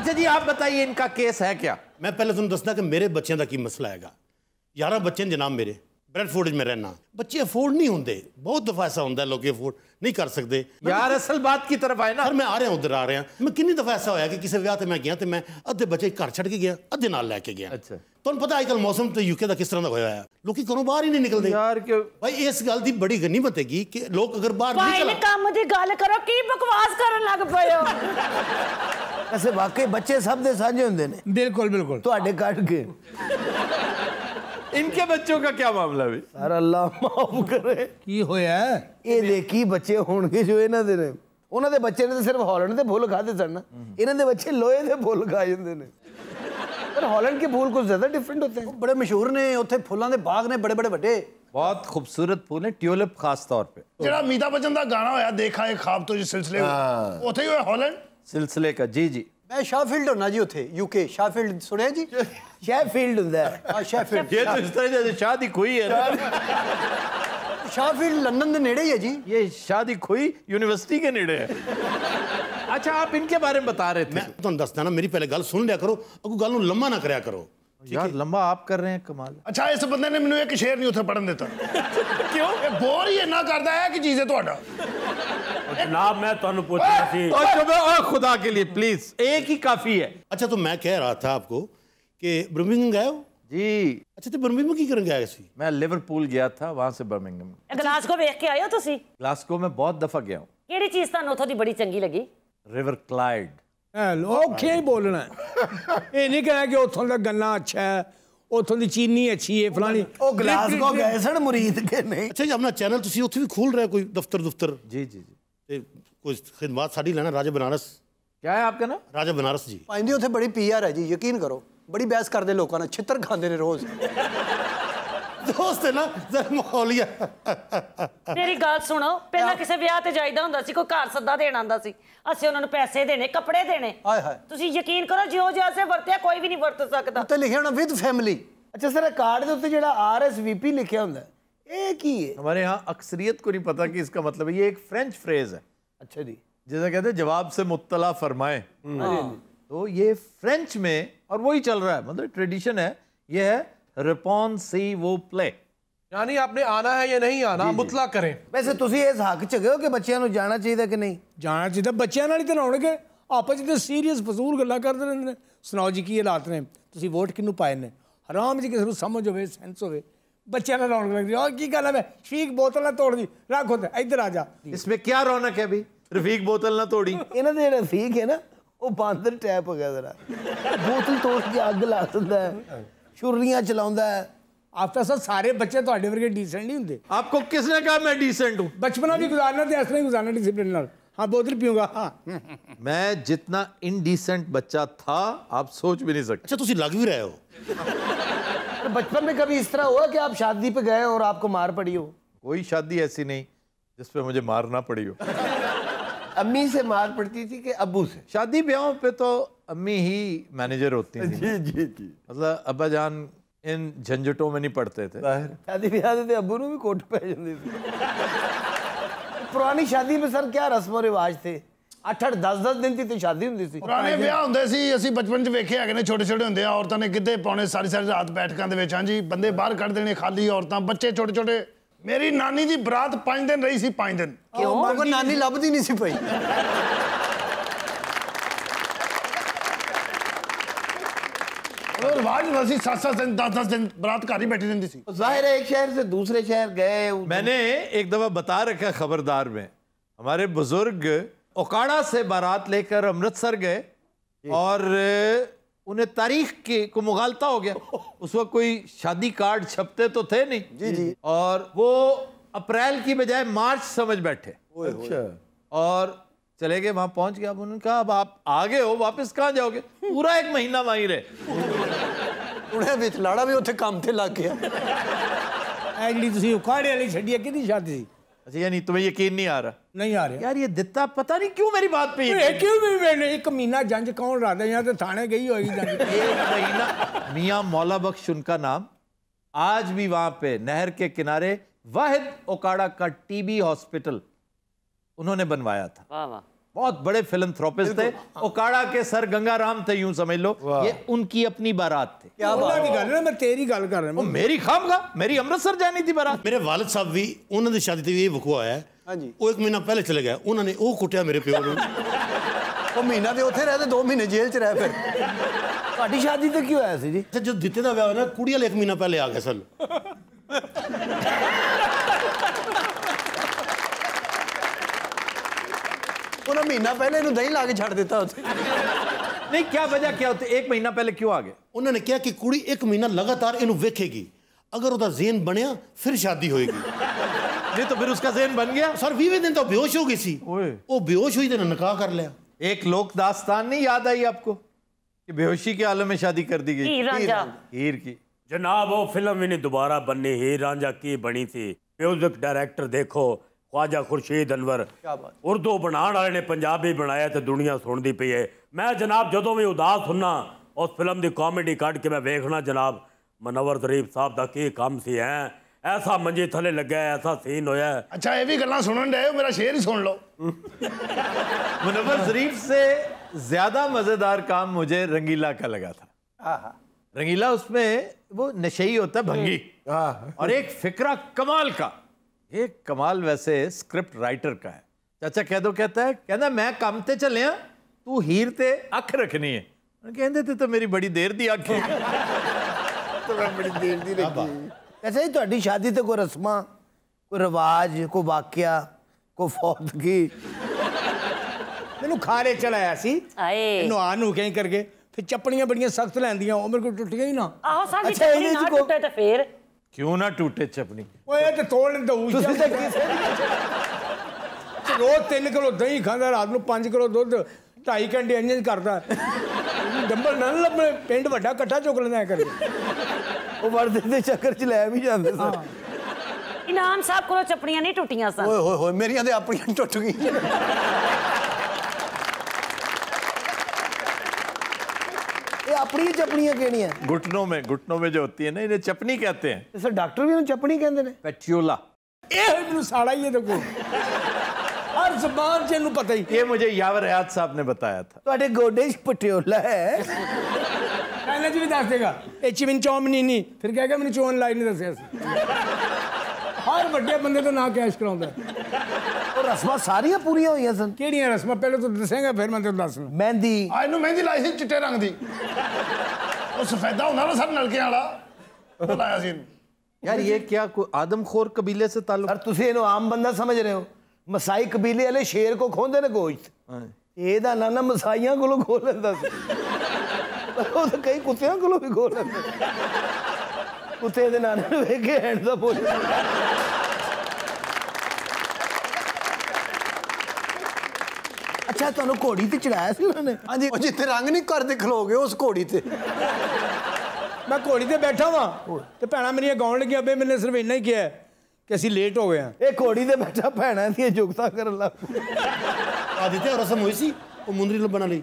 अच्छा जी आप बताइए इनका केस है क्या मैं पहले तुम दसना कि मेरे बच्चों का की मसला हैगा यारह बच्चे जनाब मेरे ਬ੍ਰੈਡਫੋਰਡ ਵਿੱਚ ਮੈਂ ਰਹਿਣਾ ਬੱਚੇ ਅਫੋਰਡ ਨਹੀਂ ਹੁੰਦੇ ਬਹੁਤ ਦਫਾ ਐਸਾ ਹੁੰਦਾ ਲੋਕੀ ਅਫੋਰਡ ਨਹੀਂ ਕਰ ਸਕਦੇ ਯਾਰ ਅਸਲ ਬਾਤ ਕੀ ਤਰਫ ਆਇਆ ਨਾ ਸਰ ਮੈਂ ਆ ਰਿਹਾ ਉਧਰ ਆ ਰਿਹਾ ਮੈਂ ਕਿੰਨੀ ਦਫਾ ਐਸਾ ਹੋਇਆ ਕਿ ਕਿਸੇ ਵਿਆਹ ਤੇ ਮੈਂ ਗਿਆ ਤੇ ਮੈਂ ਅੱਧੇ ਬੱਚੇ ਘਰ ਛੱਡ ਕੇ ਗਿਆ ਅੱਧੇ ਨਾਲ ਲੈ ਕੇ ਗਿਆ ਅੱਛਾ ਤੁਹਾਨੂੰ ਪਤਾ ਅੱਜਕੱਲ ਮੌਸਮ ਤੇ ਯੂਕੇ ਦਾ ਕਿਸ ਤਰ੍ਹਾਂ ਦਾ ਹੋਇਆ ਹੈ ਲੋਕੀ ਘਰੋਂ ਬਾਹਰ ਹੀ ਨਹੀਂ ਨਿਕਲਦੇ ਯਾਰ ਕਿ ਭਾਈ ਇਸ ਗੱਲ ਦੀ ਬੜੀ ਗਨੀਮਤ ਹੈਗੀ ਕਿ ਲੋਕ ਅਗਰ ਬਾਹਰ ਨਹੀਂ ਨਿਕਲ ਭਾਈ ਕੰਮ ਦੀ ਗੱਲ ਕਰੋ ਕੀ ਬਕਵਾਸ ਕਰਨ ਲੱਗ ਪਏ ਹੋ ਅਸੇ ਵਾਕਈ ਬੱਚੇ ਸਭ ਦੇ ਸਾਂਝੇ ਹੁੰਦੇ ਨੇ ਬਿਲਕੁਲ ਬਿਲਕੁਲ ਤੁਹਾਡੇ ਕੱਢ ਕੇ इनके बच्चों का क्या मामला भी सर अल्लाह माफ करे ਕੀ ਹੋਇਆ ਇਹ ਦੇਖੀ ਬੱਚੇ ਹੋਣਗੇ ਜੋ ਇਹਨਾਂ ਦੇ ਨੇ ਉਹਨਾਂ ਦੇ ਬੱਚੇ ਨੇ ਤਾਂ ਸਿਰਫ ਹਾਲੈਂਡ ਦੇ ਫੁੱਲ ਖਾਦੇ ਸਨ ਇਹਨਾਂ ਦੇ ਬੱਚੇ ਲੋਹੇ ਦੇ ਫੁੱਲ ਖਾ ਜਾਂਦੇ ਨੇ ਪਰ ਹਾਲੈਂਡ ਕੇ ਫੁੱਲ ਕੁਝ ਜ਼ਿਆਦਾ ਡਿਫਰੈਂਟ ਹੁੰਦੇ ਨੇ ਬੜੇ ਮਸ਼ਹੂਰ ਨੇ ਉੱਥੇ ਫੁੱਲਾਂ ਦੇ ਬਾਗ ਨੇ ਬੜੇ ਬੜੇ ਵੱਡੇ बहुत खूबसूरत फूल है ट्यूलिप खास तौर पे ਜਿਹੜਾ ਅਮਿਤਾ ਬਚਨ ਦਾ ਗਾਣਾ ਹੋਇਆ ਦੇਖਾ ਇਹ ਖਾਬ ਤੋਂ ਜੀ ਸਿਲਸਿਲੇ ਉੱਥੇ ਹੀ ਹੋਇਆ ਹਾਲੈਂਡ सिलसिले का जी जी मैं शाहफील्ड होना जी उथे यूके शाहफील्ड सुने जी शेफील्ड हुंदा है हां शेफील्ड ये तो इस तरह जैसे शाह खोई है शाहफील्ड लंदन के नेड़े ही है जी ये शाह खोई यूनिवर्सिटी के नेड़े है अच्छा आप इनके बारे में बता रहे थे मैं तुम तो दसदा ना मेरी पहले गल सुन लिया करो अगो गल नु लंबा ना करया करो यार लंबा आप कर रहे हैं कमाल अच्छा इस बंदे ने मेनू एक शेर नहीं उथे पढ़ने देता क्यों ये बोर ही इतना करता है कि चीज है तोड़ा जनाब मैं तो अच्छा खुदा के लिए प्लीज एक ही काफी है अच्छा तो मैं कह रहा था आपको कि ब्रमिंग गए हो जी अच्छा तो बर्मिंग की करने गया सी? मैं लिवरपूल गया था वहां से बर्मिंग अच्छा, ग्लासगो देख के आयो तुम ग्लासगो में बहुत दफा गया हूँ चीज तो बड़ी चंगी लगी रिवर क्लाइड अच्छा, अच्छा अपना चैनल भी खोल रहे कोई दफ्तर जी जी जी ਤੇ ਕੁਝ ਖਿਦਮਤ ਸਾਡੀ ਲੈਣਾ ਰਾਜ ਬਨਾਰਸ ਕੀ ਹੈ ਆਪਕਾ ਨਾ ਰਾਜ ਬਨਾਰਸ ਜੀ ਭਾਈ ਉਥੇ ਉੱਥੇ ਬੜੀ ਪੀਆਰ ਹੈ ਜੀ ਯਕੀਨ ਕਰੋ ਬੜੀ ਬਹਿਸ ਕਰਦੇ ਲੋਕਾਂ ਨਾਲ ਛਿੱਤਰ ਖਾਂਦੇ ਨੇ ਰੋਜ਼ ਦੋਸਤ ਹੈ ਨਾ ਜ਼ਰ ਮਾਹੌਲੀਆ ਮੇਰੀ ਗੱਲ ਸੁਣੋ ਪਹਿਲਾਂ ਕਿਸੇ ਵਿਆਹ ਤੇ ਜਾਈਦਾ ਹੁੰਦਾ ਸੀ ਕੋਈ ਘਰ ਸੱਦਾ ਦੇਣ ਆਂਦਾ ਸੀ ਅਸੀਂ ਉਹਨਾਂ ਨੂੰ ਪੈਸੇ ਦੇਣੇ ਕੱਪੜੇ ਦੇਣੇ ਹਾਏ ਹਾਏ ਤੁਸੀਂ ਯਕੀਨ ਕਰੋ ਜਿਉਂ ਅਸੀਂ ਵਰਤਿਆ ਕੋਈ ਵੀ ਨਹੀਂ ਵਰਤ ਸਕਦਾ ਉੱਤੇ ਲਿਖਿਆ ਹੋਣਾ ਵਿਦ ਫੈਮਿਲੀ ਅੱਛਾ ਸਰ ਕਾਰਡ ਦੇ ਉੱਤੇ ਜਿਹੜਾ ਆਰਐਸਵੀਪੀ ਲਿਖਿਆ ਹੁੰਦਾ एक ही है हमारे यहाँ अक्सरियत को नहीं पता कि इसका मतलब है ये एक फ्रेंच फ्रेज है अच्छा जी जैसा कहते हैं जवाब से मुतला फरमाए हम्म। हाँ। हाँ। तो ये फ्रेंच में और वही चल रहा है मतलब ट्रेडिशन है ये है रिपोन सी वो प्ले यानी आपने आना है या नहीं आना मुतला करें वैसे तुम इस हक चगे हो कि बच्चों जाना चाहिए कि नहीं जाना चाहिए बच्चों ही तो लागे आपस जो सीरीयस फसूल गल करते रहते हैं सुनाओ जी की हालात ने तुम वोट किनू पाए ने आराम जी किसी समझ हो सेंस हो बच्चे ना रौनक लग रही और की गल है शफीक बोतल ना तोड़ दी रख होता इधर आ जा इसमें क्या रौनक है भाई रफीक बोतल ना तोड़ी इन्हें जो तो रफीक है ना वो बांदर टैप हो गया जरा बोतल तोड़ के अग ला दिता है छुरियां चला है आफ्टर तो सर सारे बच्चे थोड़े वर्गे डिसेंट नहीं होंगे आपको किसने कहा मैं डिसेंट हूँ बचपना भी गुजारना तो ऐसा ही गुजारना डिसिप्लिन हाँ बोतल पीऊंगा हाँ मैं जितना इनडिसेंट बच्चा था आप सोच भी नहीं सकते अच्छा तुम लग भी रहे हो बचपन में कभी इस तरह हुआ कि आप शादी पे गए और आपको मार पड़ी हो कोई शादी ऐसी नहीं जिस पे मुझे मारना पड़ी हो अम्मी से मार पड़ती थी कि अबू से शादी ब्याहों पे तो अम्मी ही मैनेजर होती थी जी जी जी मतलब अब्बा जान इन झंझटों में नहीं पड़ते थे शादी ब्याह थे तो अबू ने भी कोट पहन थी पुरानी शादी में सर क्या रस्म रिवाज थे ਅੱਠ ਅੱਠ 10 10 ਦਿਨ ਦੀ ਤੇ ਸ਼ਾਦੀ ਹੁੰਦੀ ਸੀ ਪੁਰਾਣੇ ਵਿਆਹ ਹੁੰਦੇ ਸੀ ਅਸੀਂ ਬਚਪਨ 'ਚ ਵੇਖੇ ਹੈਗੇ ਨੇ ਛੋਟੇ ਛੋਟੇ ਹੁੰਦੇ ਆ ਔਰਤਾਂ ਨੇ ਕਿੱਦੇ ਪਾਉਣੇ ਸਾਰੀ ਸਾਰੀ ਰਾਤ ਬੈਠਕਾਂ ਦੇ ਵਿੱਚ ਹਾਂਜੀ ਬੰਦੇ ਬਾਹਰ ਕੱਢ ਦੇਣੇ ਖਾਲੀ ਔਰਤਾਂ ਬੱਚੇ ਛੋਟੇ ਛੋਟੇ ਮੇਰੀ ਨਾਨੀ ਦੀ ਬਰਾਤ 5 ਦਿਨ ਰਹੀ ਸੀ 5 ਦਿਨ ਕਿਉਂ ਮਗਰ ਨਾਨੀ ਲੱਭਦੀ ਨਹੀਂ ਸੀ ਪਈ और वाज वसी सात सात दिन दस दस दिन बरात घर ही बैठी रहती थी जाहिर है एक शहर से दूसरे शहर गए मैंने एक दफा बता रखा खबरदार में हमारे बुजुर्ग ओकाड़ा से बारात लेकर अमृतसर गए और उन्हें तारीख की को मुगालता हो गया उस वक्त कोई शादी कार्ड छपते तो थे नहीं जी जी और वो अप्रैल की बजाय मार्च समझ बैठे अच्छा और चले गए वहां पहुंच गया उन्होंने कहा अब आप आगे हो वापस कहाँ जाओगे पूरा एक महीना वहीं रहे उन्हें लाड़ा भी उठे काम थे ला के ਐਗਲੀ ਤੁਸੀਂ ਉਖਾੜੇ ਵਾਲੀ ਛੱਡੀ ਕਿਹਦੀ ਸ਼ਾਦੀ ਸੀ ਅੱਛਾ ਯਾਨੀ ਤੁਹਾਨੂੰ ਯਕੀਨ ਨਹੀਂ नहीं आ रहे यार ये दिता पता नहीं क्यों मेरी बात पे ये क्यों भी मैंने एक महीना जंज कौन रहा था यहाँ तो थाने गई होगी महीना मिया मौला बख्श उनका नाम आज भी वहां पे नहर के किनारे वाहिद ओकाड़ा का टीबी हॉस्पिटल उन्होंने बनवाया था वाह वाह बहुत बड़े फिल्म थे हाँ। ओकाड़ा के सर गंगाराम थे यूं समझ लो ये उनकी अपनी बारात थे क्या बोला की गल मैं तेरी गल कर रहा हूं मेरी खामगा मेरी अमृतसर जानी थी बारात मेरे वालिद साहब भी उन्होंने शादी थी ये है हाँ जी ਉਹ 1 ਮਹੀਨਾ ਪਹਿਲੇ ਚਲੇ ਗਿਆ ਉਹਨਾਂ ਨੇ ਉਹ ਕੁੱਟਿਆ ਮੇਰੇ ਪਿਓ ਨੂੰ ਉਹ ਮਹੀਨਾ ਤੇ ਉੱਥੇ ਰਹੇ ਤੇ 2 ਮਹੀਨੇ ਜੇਲ੍ਹ 'ਚ ਰਹੇ ਫਿਰ ਤੁਹਾਡੀ ਸ਼ਾਦੀ ਤੇ ਕਿਉਂ ਆਇਆ ਸੀ ਜੀ ਤੇ ਜਦੋਂ ਦਿੱਤੇ ਦਾ ਵਿਆਹ ਹੋਇਆ ਨਾ ਕੁੜੀ ਵਾਲੇ 1 ਮਹੀਨਾ ਪਹਿਲੇ ਆ ਗਏ ਸਨ ਉਹਨਾਂ ਮਹੀਨਾ ਪਹਿਲੇ ਇਹਨੂੰ ਦਹੀਂ ਲਾ ਕੇ ਛੱਡ ਦਿੱਤਾ ਉੱਥੇ नहीं क्या वजह क्या होती एक महीना पहले क्यों आ गए उन्होंने क्या कि कुड़ी एक महीना लगातार इन वेखेगी अगर उसका जेन बनया फिर शादी होगी नहीं तो फिर उसका जहन बन गया सर वीवे दिन तो बेहोश हो गई सी वो बेहोश हुई दिन तो निकाह कर लिया एक लोक दास्तान नहीं याद आई आपको कि बेहोशी के आलम में शादी कर दी गई हीर की जनाब वो फिल्म इन्हें दोबारा बनने हीर रांझा की बनी थी म्यूजिक डायरेक्टर देखो ख्वाजा खुर्शीद अनवर उर्दू बनाने ने पंजाबी बनाया तो दुनिया सुनती पई है मैं जनाब जो भी उदास हूँ उस फिल्म की कॉमेडी कट के मैं वेखना जनाब मनवर दरीब साहब का की काम से है ऐसा मंजे थले लगे ऐसा सीन ਹੋਇਆ अच्छा ये भी गल सुन डे मेरा शेर ही सुन लो मुनवर शरीफ से ज्यादा मजेदार काम मुझे रंगीला का लगा था रंगीला उसमें वो नशई होता है भंगी हम्म। और एक फिक्रा कमाल का एक कमाल वैसे स्क्रिप्ट राइटर का है चाचा कह दो कहता है कहना मैं काम ते चलिया हाँ, तू हीर ते अख रखनी है कहते थे तो मेरी बड़ी देर दी अख तो मैं बड़ी देर दी रखी ਵੈਸੇ ਤੁਹਾਡੀ ਸ਼ਾਦੀ ਤੇ ਕੋਈ ਰਸਮਾਂ ਕੋਈ ਰਿਵਾਜ ਕੋਈ ਵਾਕਿਆ ਕੋਈ ਫੌਤਗੀ ਮੈਨੂੰ ਖਾਰੇ ਚਲਾਇਆ ਸੀ ਆਏ ਨੁਹਾ ਨੂੰ ਕਹੀਂ ਕਰਕੇ ਫਿਰ ਚੱਪਣੀਆਂ ਬੜੀਆਂ ਸਖਤ ਲੈਂਦੀਆਂ ਉਹ ਮੇਰੇ ਕੋਲ ਟੁੱਟ ਗਈ ਨਾ ਆਹੋ ਸਾਡੀ ਚੱਪਣੀ ਨਾ ਟੁੱਟੇ ਤੇ ਫੇਰ ਕਿਉਂ ਨਾ ਟੁੱਟੇ ਚੱਪਣੀ ਓਏ ਤੇ ਤੋੜਨ ਦਊ ਤੁਸੀਂ ਤਾਂ ਕਿਸੇ ਦੀ ਰੋਜ਼ 3 ਕਿਲੋ ਦਹੀਂ ਖਾਂਦਾ ਰਾਤ ਨੂੰ 5 ਕਿਲੋ ਦੁੱਧ ਢਾਈ ਘੰਟੇ ਇੰਜ ਕਰਦਾ ਡੰਬਲ ਨਾ ਲੱਭੇ ਪਿੰਡ ਵੱਡਾ ਇਕੱਠਾ ਚੁੱਕ ਲੈਂਦਾ ਕਰੇ ਵੜਦੇ ਦੇ ਚੱਕਰ 'ਚ ਲੈ ਵੀ ਜਾਂਦੇ ਸਨ ਇਨਾਮ ਸਾਹਿਬ ਕੋਲੋਂ ਚਪੜੀਆਂ ਨਹੀਂ ਟੁੱਟੀਆਂ ਸਨ ਓਏ ਹੋਏ ਹੋਏ ਮੇਰੀਆਂ ਤੇ ਆਪਣੀਆਂ ਟੁੱਟ ਗਈਆਂ ये अपनी चपड़ियाँ कहनी है घुटनों में घुटनों में जो होती है ना इन्हें चपनी कहते हैं सर डॉक्टर भी चपनी कहते हैं पेट्योला ये साड़ा ही है देखो हर जबान से पता ही ये मुझे यावर हयात साहब ने बताया था तो गोडे पट्योला है ਪਹਿਲਾਂ ਜੀ ਵੀ ਦੱਸ ਦੇਗਾ ਇਹ ਚਿਮਨ ਚੌਮਨੀ ਨਹੀਂ ਫਿਰ ਕਹੇਗਾ ਮੈਨੂੰ ਚੋਨ ਲਾਈ ਨਹੀਂ ਦੱਸਿਆ ਸੀ ਹਰ ਵੱਡੇ ਬੰਦੇ ਤੋਂ ਨਾ ਕੈਸ਼ ਕਰਾਉਂਦਾ ਉਹ ਰਸਮਾਂ ਸਾਰੀਆਂ ਪੂਰੀਆਂ ਹੋਈਆਂ ਸਨ ਕਿਹੜੀਆਂ ਰਸਮਾਂ ਪਹਿਲਾਂ ਤੂੰ ਦੱਸੇਗਾ ਫਿਰ ਮੈਂ ਤੈਨੂੰ ਦੱਸਣਾ ਮਹਿੰਦੀ ਆ ਇਹਨੂੰ ਮਹਿੰਦੀ ਲਾਈ ਸੀ ਚਿੱਟੇ ਰੰਗ ਦੀ ਉਹ ਸਫੈਦਾ ਹੁੰਦਾ ਨਾ ਸਰ ਨਲਕਿਆਂ ਵਾਲਾ ਲਾਇਆ ਸੀ ਯਾਰ ਇਹ ਕਿਆ ਕੋਈ ਆਦਮਖੋਰ ਕਬੀਲੇ ਸੇ ਤਾਲੁਕ ਸਰ ਤੁਸੀਂ ਇਹਨੂੰ ਆਮ ਬੰਦਾ ਸਮਝ ਰਹੇ ਹੋ ਮਸਾਈ ਕਬੀਲੇ ਵਾਲੇ ਸ਼ੇਰ ਕੋ ਖੋਂਦੇ ਨੇ ਗੋਸ਼ਤ ਇਹਦਾ ਨਾ ਨਾ ਮਸਾਈਆਂ ਕੋਲੋਂ ਖੋਲ ਲੈਂਦਾ ਸੀ ਉਹ ਤਾਂ ਕਈ ਕੁੱਤਿਆਂ ਕੋਲੋਂ ਵੀ ਗੋਲ ਲੈਂਦੇ ਕੁੱਤੇ ਦੇ ਨਾਲ ਨੂੰ ਵੇਖ ਕੇ ਹੈਂਡ ਦਾ ਬੋਲ ਅੱਛਾ ਤੁਹਾਨੂੰ ਘੋੜੀ ਤੇ ਚੜਾਇਆ ਸੀ ਉਹਨਾਂ ਨੇ ਹਾਂਜੀ ਉਹ ਜਿੱਥੇ ਰੰਗ ਨਹੀਂ ਕਰਦੇ ਖਲੋਗੇ ਉਸ ਘੋੜੀ ਤੇ ਮੈਂ ਘੋੜੀ ਤੇ ਬੈਠਾ ਵਾਂ ਤੇ ਭੈਣਾ ਮੇਰੀਆਂ ਗਾਉਣ ਲੱਗੀਆਂ ਬੇ ਮੈਨੇ ਸਿਰਫ ਇੰਨਾ ਹੀ ਕਿਹਾ ਕਿ ਅਸੀਂ ਲੇਟ ਹੋ ਗਏ ਆ ਇਹ ਘੋੜੀ ਤੇ ਬੈਠਾ ਭੈਣਾ ਦੀਆਂ ਜੁਗਤਾ ਕਰਨ ਲੱਗ ਆਦਿਤਿਆ ਰਸਮ ਹੋਈ ਸੀ ਉਹ ਮੁੰਦਰੀ ਲੱਭਣ ਲਈ